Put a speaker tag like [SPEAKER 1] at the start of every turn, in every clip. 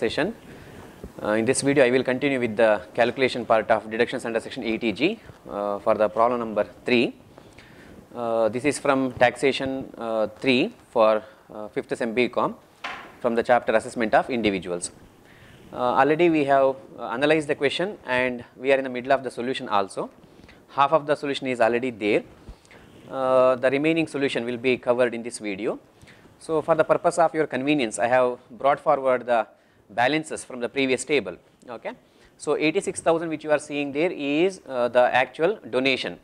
[SPEAKER 1] session. Uh, in this video I will continue with the calculation part of deductions under section 80G uh, for the problem number 3. Uh, this is from taxation uh, 3 for 5th uh, SM BCom from the chapter assessment of individuals. Uh, already we have analyzed the question and we are in the middle of the solution also. Half of the solution is already there. the remaining solution will be covered in this video. So, for the purpose of your convenience I have brought forward the balances from the previous table. Okay. So 86,000 which you are seeing there is uh, the actual donation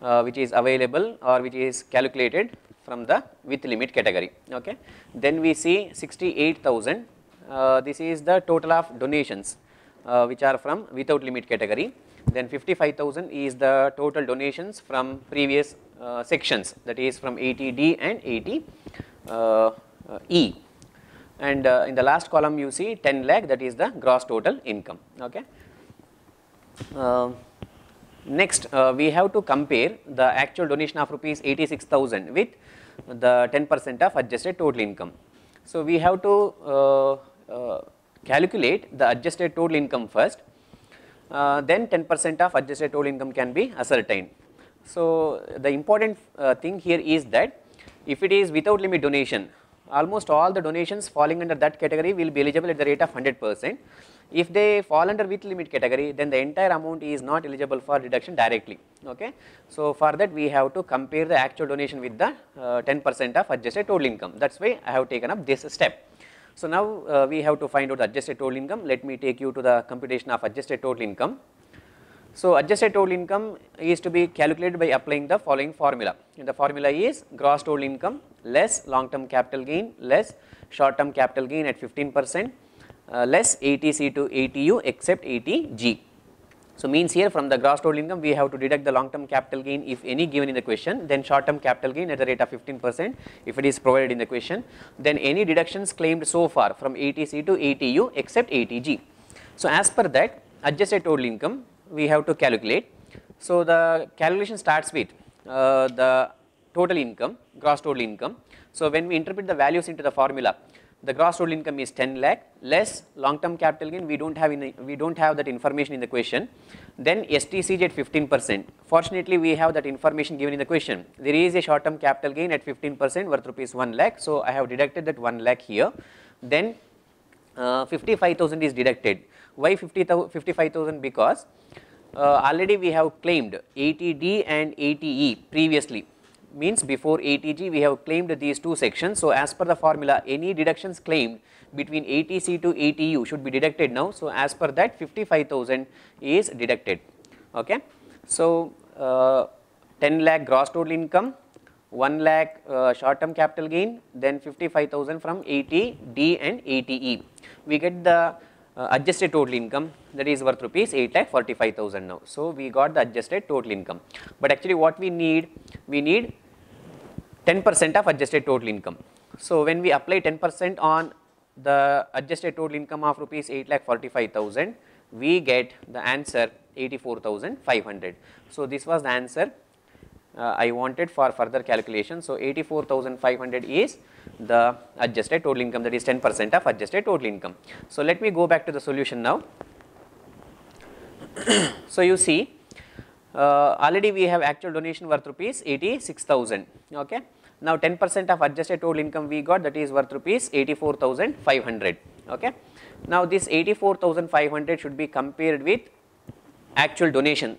[SPEAKER 1] uh, which is available or which is calculated from the with limit category. Okay. Then we see 68,000 uh, this is the total of donations uh, which are from without limit category. Then 55,000 is the total donations from previous uh, sections that is from A T D and A T uh, E and uh, in the last column you see 10 lakh that is the gross total income. Okay. Uh, next uh, we have to compare the actual donation of rupees 86,000 with the 10 percent of adjusted total income. So, we have to uh, uh, calculate the adjusted total income first uh, then 10 percent of adjusted total income can be ascertained. So, the important uh, thing here is that if it is without limit donation, almost all the donations falling under that category will be eligible at the rate of 100%. If they fall under with limit category, then the entire amount is not eligible for deduction directly. Okay? So, for that we have to compare the actual donation with the 10% uh, of adjusted total income. That is why I have taken up this step. So, now uh, we have to find out adjusted total income. Let me take you to the computation of adjusted total income. So adjusted total income is to be calculated by applying the following formula. And the formula is gross total income less long-term capital gain less short-term capital gain at 15% uh, less ATC to ATU except ATG. So means here from the gross total income we have to deduct the long term capital gain if any given in the question then short term capital gain at the rate of 15% if it is provided in the question then any deductions claimed so far from ATC to ATU except ATG. So as per that adjusted total income we have to calculate. So, the calculation starts with uh, the total income, gross total income. So, when we interpret the values into the formula, the gross total income is 10 lakh less long term capital gain we don't have in the, we don't have that information in the question then STCG at 15% fortunately we have that information given in the question there is a short term capital gain at 15% worth rupees 1 lakh so I have deducted that 1 lakh here then uh, 55,000 is deducted why 50, 55,000? Because uh, already we have claimed 80D and 80E previously means before ATG we have claimed these two sections. So, as per the formula any deductions claimed between ATC to ATU should be deducted now. So, as per that 55,000 is deducted. Okay. So, uh, 10 lakh gross total income, 1 lakh uh, short term capital gain, then 55,000 from ATD and ATE. We get the uh, adjusted total income that is worth rupees 8 lakh 45,000 now. So, we got the adjusted total income, but actually what we need, we need 10 percent of adjusted total income. So, when we apply 10 percent on the adjusted total income of rupees 8 lakh 45,000, we get the answer 84,500. So, this was the answer uh, I wanted for further calculation. So, 84,500 is the adjusted total income that is 10 percent of adjusted total income. So, let me go back to the solution now. so, you see uh, already we have actual donation worth rupees 86,000. Okay. Now, 10 percent of adjusted total income we got that is worth rupees 84,500. Okay. Now, this 84,500 should be compared with actual donation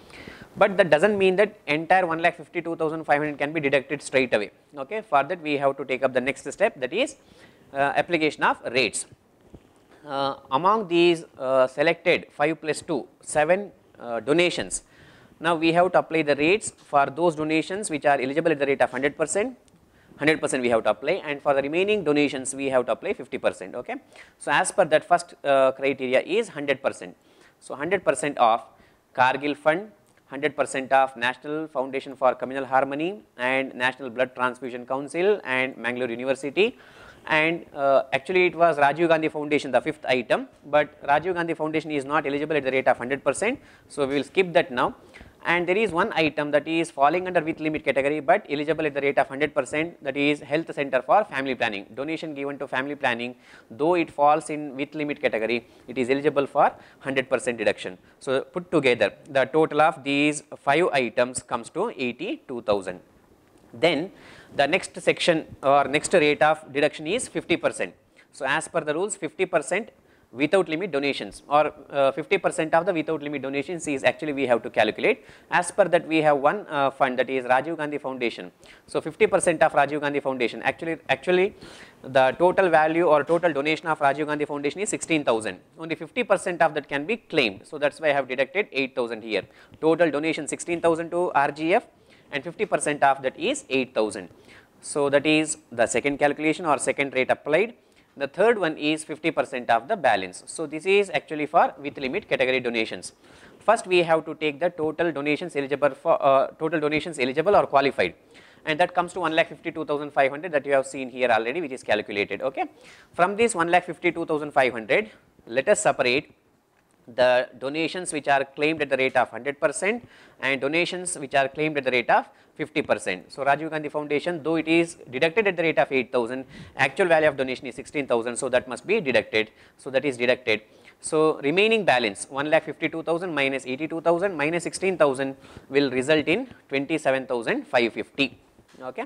[SPEAKER 1] but that doesn't mean that entire 1,52,500 can be deducted straight away. Okay, for that we have to take up the next step that is uh, application of rates. Uh, among these uh, selected 5 plus 2, 7 uh, donations. Now we have to apply the rates for those donations which are eligible at the rate of 100 percent 100% we have to apply and for the remaining donations we have to apply 50% okay. So as per that first uh, criteria is 100%. So 100% of Cargill fund 100% of National Foundation for Communal Harmony and National Blood Transfusion Council and Mangalore University. And uh, actually it was Rajiv Gandhi Foundation, the fifth item, but Rajiv Gandhi Foundation is not eligible at the rate of 100%. So, we will skip that now and there is one item that is falling under with limit category but eligible at the rate of 100 percent that is health center for family planning. Donation given to family planning though it falls in with limit category it is eligible for 100 percent deduction. So, put together the total of these 5 items comes to 82,000. Then the next section or next rate of deduction is 50 percent. So, as per the rules 50 percent without limit donations or 50% uh, of the without limit donations is actually we have to calculate. As per that we have one uh, fund that is Rajiv Gandhi Foundation. So, 50% of Rajiv Gandhi Foundation actually actually the total value or total donation of Rajiv Gandhi Foundation is 16,000 only 50% of that can be claimed. So, that is why I have deducted 8,000 here total donation 16,000 to RGF and 50% of that is 8,000. So, that is the second calculation or second rate applied the third one is 50% of the balance. So this is actually for with limit category donations. First we have to take the total donations eligible for uh, total donations eligible or qualified and that comes to 1,52,500 that you have seen here already which is calculated okay. From this 1,52,500 let us separate the donations which are claimed at the rate of 100 percent and donations which are claimed at the rate of 50 percent. So, Rajiv Gandhi Foundation though it is deducted at the rate of 8000 actual value of donation is 16000. So, that must be deducted. So, that is deducted. So, remaining balance 1,52,000 minus 82,000 minus 16,000 will result in 27,550. Okay.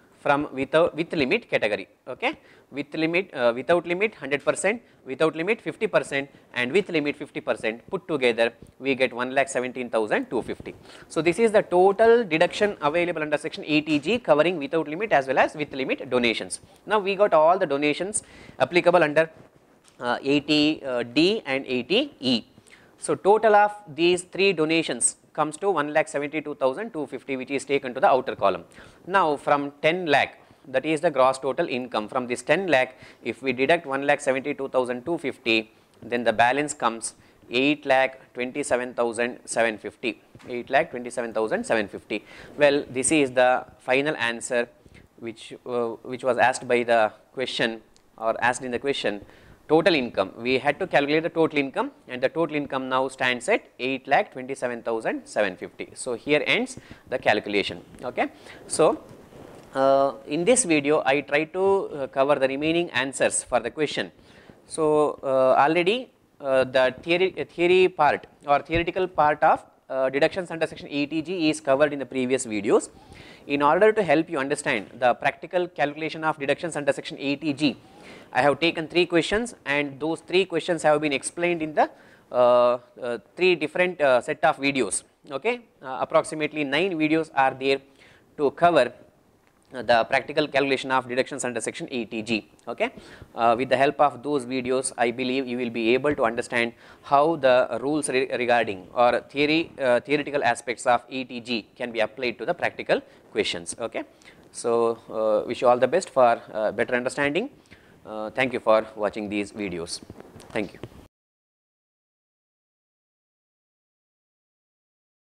[SPEAKER 1] from without with limit category okay with limit uh, without limit 100% without limit 50% and with limit 50% put together we get 117250 so this is the total deduction available under section ATG covering without limit as well as with limit donations now we got all the donations applicable under uh, ATD uh, and ATE so total of these three donations comes to 1,72,250 which is taken to the outer column. Now from 10 lakh that is the gross total income from this 10 lakh if we deduct 1,72,250 then the balance comes 8 lakh 27,750 8 lakh 27,750 well this is the final answer which uh, which was asked by the question or asked in the question total income. We had to calculate the total income and the total income now stands at 8 lakh 27,750. So, here ends the calculation. Okay. So, uh, in this video I try to uh, cover the remaining answers for the question. So, uh, already uh, the theory, uh, theory part or theoretical part of uh, deductions under section ATG is covered in the previous videos. In order to help you understand the practical calculation of deductions under section ATG, I have taken 3 questions and those 3 questions have been explained in the uh, uh, 3 different uh, set of videos okay. Uh, approximately 9 videos are there to cover uh, the practical calculation of deductions under section ETG. Okay? Uh, with the help of those videos, I believe you will be able to understand how the rules re regarding or theory uh, theoretical aspects of ETG can be applied to the practical questions. Okay? So, uh, wish you all the best for better understanding. Uh, thank you for watching these videos. Thank you.